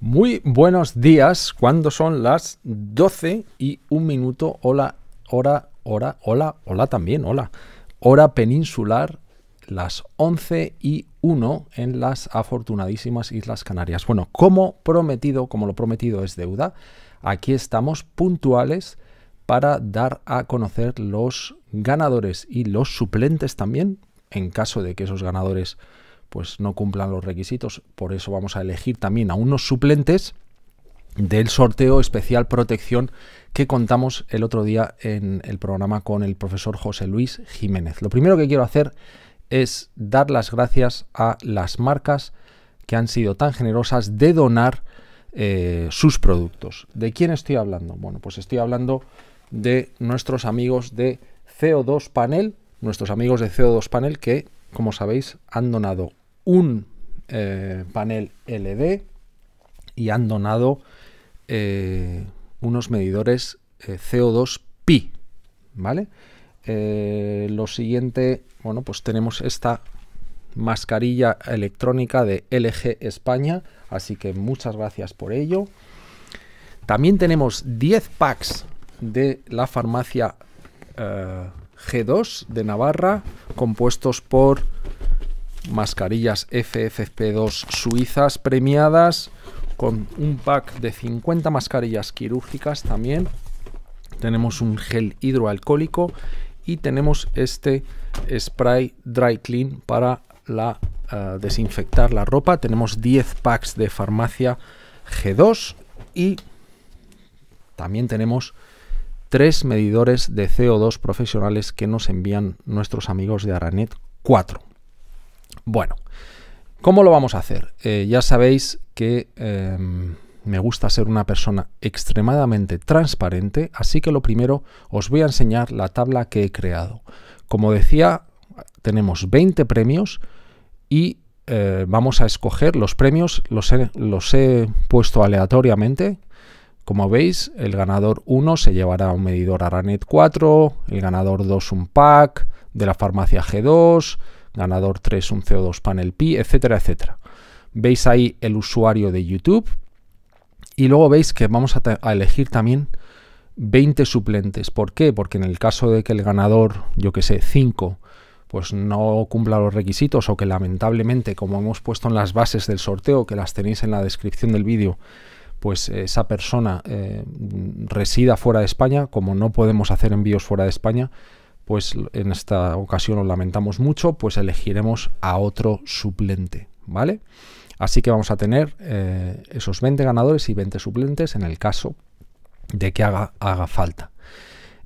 Muy buenos días, cuando son las 12 y un minuto Hola. hora hora, hola, hola también, hola, hora peninsular, las 11 y 1 en las afortunadísimas Islas Canarias. Bueno, como prometido, como lo prometido es deuda, aquí estamos puntuales para dar a conocer los ganadores y los suplentes también, en caso de que esos ganadores pues no cumplan los requisitos, por eso vamos a elegir también a unos suplentes del sorteo especial protección que contamos el otro día en el programa con el profesor José Luis Jiménez. Lo primero que quiero hacer es dar las gracias a las marcas que han sido tan generosas de donar eh, sus productos. ¿De quién estoy hablando? Bueno, pues estoy hablando de nuestros amigos de CO2 Panel, nuestros amigos de CO2 Panel que, como sabéis, han donado un eh, panel LD y han donado eh, unos medidores eh, CO2 pi, ¿vale? Eh, lo siguiente, bueno, pues tenemos esta mascarilla electrónica de LG España, así que muchas gracias por ello. También tenemos 10 packs de la farmacia G2 de Navarra, compuestos por mascarillas FFP2 suizas premiadas, con un pack de 50 mascarillas quirúrgicas también. Tenemos un gel hidroalcohólico y tenemos este spray dry clean para eh, desinfectar la ropa. Tenemos 10 packs de farmacia G2 y también tenemos tres medidores de CO2 profesionales que nos envían nuestros amigos de Aranet 4. Bueno, ¿Cómo lo vamos a hacer? Eh, ya sabéis que em, me gusta ser una persona extremadamente transparente, así que lo primero os voy a enseñar la tabla que he creado. Como decía, tenemos 20 premios y eh, vamos a escoger los premios, los he, los he puesto aleatoriamente. Como veis, el ganador 1 se llevará un medidor Aranet 4, el ganador 2 un pack de la farmacia G2, ganador 3 un CO2 panel Pi, etcétera, etcétera. Veis ahí el usuario de YouTube y luego veis que vamos a, elegir también 20 suplentes. ¿Por qué? Porque en el caso de que el ganador, yo que sé, 5, pues no cumpla los requisitos o que lamentablemente, como hemos puesto en las bases del sorteo, que las tenéis en la descripción del vídeo, pues esa persona eh, resida fuera de España, como no podemos hacer envíos fuera de España, pues en esta ocasión lo lamentamos mucho, pues elegiremos a otro suplente, ¿vale? Así que vamos a tener eh, esos 20 ganadores y 20 suplentes en el caso de que haga, haga falta.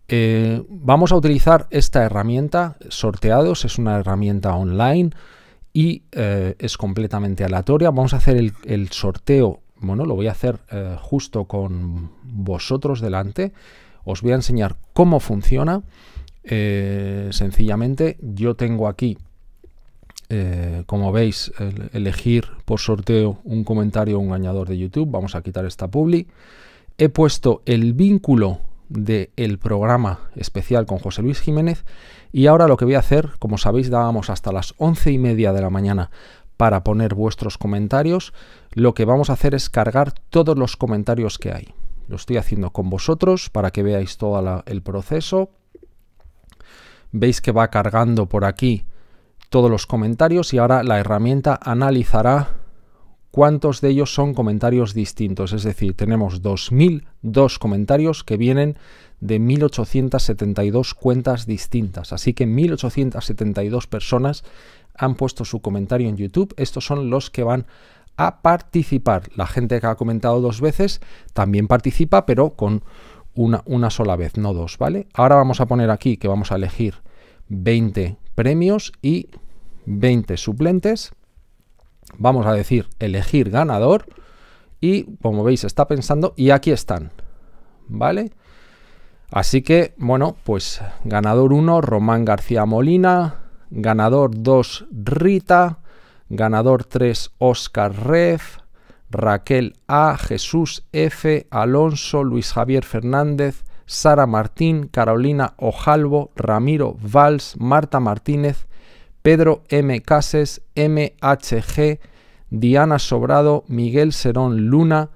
Eh, vamos a utilizar esta herramienta, sorteados, es una herramienta online y eh, es completamente aleatoria. Vamos a hacer el, sorteo, bueno, lo voy a hacer justo con vosotros delante. Os voy a enseñar cómo funciona eh, sencillamente yo tengo aquí, eh, como veis, elegir por sorteo un comentario o un añador de YouTube. Vamos a quitar esta publi. He puesto el vínculo del programa especial con José Luis Jiménez y ahora lo que voy a hacer, como sabéis, dábamos hasta las once y media de la mañana para poner vuestros comentarios. Lo que vamos a hacer es cargar todos los comentarios que hay. Lo estoy haciendo con vosotros para que veáis todo el proceso, Veis que va cargando por aquí todos los comentarios y ahora la herramienta analizará cuántos de ellos son comentarios distintos. Es decir, tenemos 2002 comentarios que vienen de 1872 cuentas distintas. Así que 1872 personas han puesto su comentario en YouTube. Estos son los que van a participar. La gente que ha comentado dos veces también participa, pero con una, sola vez, no dos, ¿vale? Ahora vamos a poner aquí que vamos a elegir 20 premios y 20 suplentes. Vamos a decir elegir ganador y como veis está pensando y aquí están, ¿vale? Así que, bueno, pues ganador 1, Román García Molina, ganador 2, Rita, ganador 3, Oscar Rev. Raquel A, Jesús F, Alonso, Luis Javier Fernández, Sara Martín, Carolina Ojalvo, Ramiro Valls, Marta Martínez, Pedro M. Cases, MHG, Diana Sobrado, Miguel Serón Luna,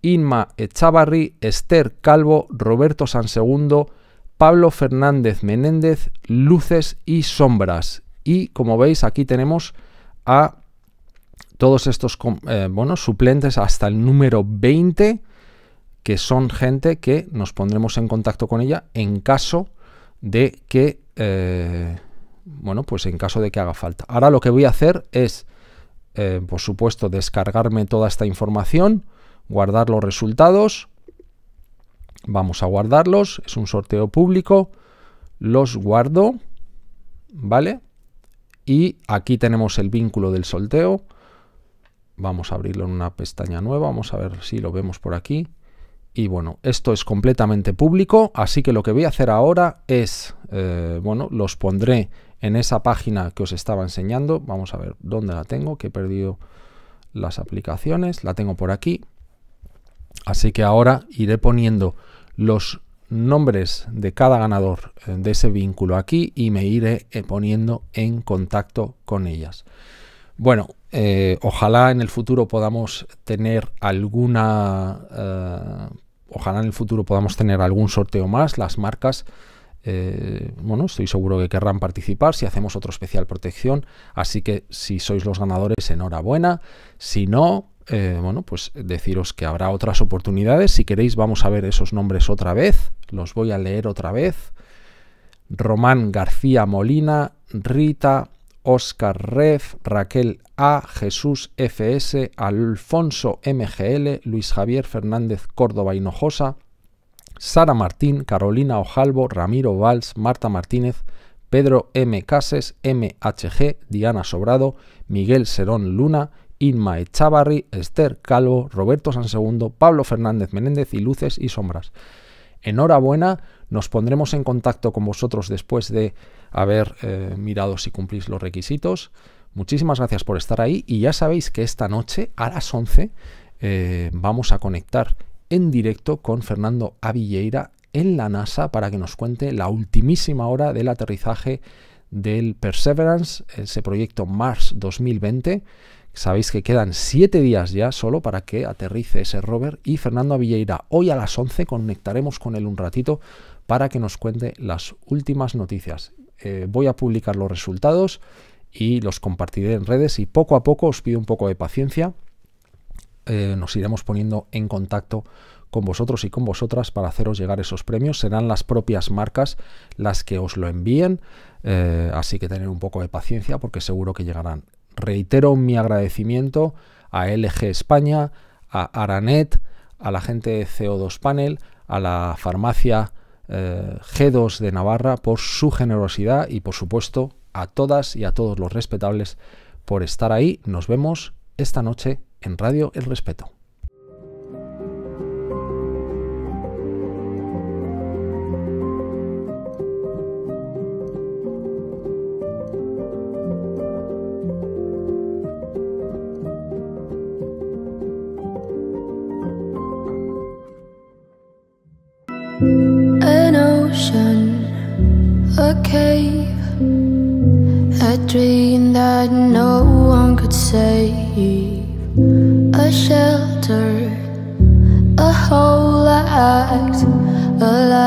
Inma Echavarri, Esther Calvo, Roberto Sansegundo, Pablo Fernández Menéndez, Luces y Sombras. Y como veis aquí tenemos a todos estos eh, suplentes hasta el número 20, que son gente que nos pondremos en contacto con ella en caso de que, eh, bueno, pues en caso de que haga falta. Ahora lo que voy a hacer es, eh, por supuesto, descargarme toda esta información, guardar los resultados. Vamos a guardarlos, es un sorteo público, los guardo, ¿vale? Y aquí tenemos el vínculo del sorteo Vamos a abrirlo en una pestaña nueva, vamos a ver si lo vemos por aquí. Y bueno, esto es completamente público, así que lo que voy a hacer ahora es, eh, bueno, los pondré en esa página que os estaba enseñando. Vamos a ver dónde la tengo, que he perdido las aplicaciones, la tengo por aquí. Así que ahora iré poniendo los nombres de cada ganador eh, de ese vínculo aquí y me iré eh, poniendo en contacto con ellas. Bueno, eh, ojalá en el futuro podamos tener alguna... Eh, ojalá en el futuro podamos tener algún sorteo más. Las marcas, eh, bueno, estoy seguro que querrán participar si hacemos otro especial protección. Así que si sois los ganadores, enhorabuena. Si no, bueno, pues deciros que habrá otras oportunidades. Si queréis, vamos a ver esos nombres otra vez. Los voy a leer otra vez. Román García Molina, Rita, Oscar Ref, Raquel A, Jesús FS, Alfonso MGL, Luis Javier Fernández Córdoba Hinojosa, Sara Martín, Carolina Ojalvo, Ramiro Valls, Marta Martínez, Pedro M. Cases, MHG, Diana Sobrado, Miguel Serón Luna, Inma Echavarri, Esther Calvo, Roberto Sansegundo, Pablo Fernández Menéndez y Luces y Sombras. Enhorabuena, nos pondremos en contacto con vosotros después de haber eh, mirado si cumplís los requisitos. Muchísimas gracias por estar ahí y ya sabéis que esta noche a las 11 eh, vamos a conectar en directo con Fernando Avilleira en la NASA para que nos cuente la ultimísima hora del aterrizaje del Perseverance, ese proyecto Mars 2020. Sabéis que quedan siete días ya solo para que aterrice ese rover y Fernando Avilleira hoy a las 11 conectaremos con él un ratito para que nos cuente las últimas noticias. Eh, voy a publicar los resultados y los compartiré en redes y poco a poco os pido un poco de paciencia. Eh, nos iremos poniendo en contacto con vosotros y con vosotras para haceros llegar esos premios. Serán las propias marcas las que os lo envíen, eh, así que tener un poco de paciencia porque seguro que llegarán. Reitero mi agradecimiento a LG España, a Aranet, a la gente de CO2 Panel, a la farmacia eh, G2 de Navarra por su generosidad y por supuesto a todas y a todos los respetables por estar ahí. Nos vemos esta noche en Radio El Respeto. a cave A dream that no one could save A shelter, a whole act, a life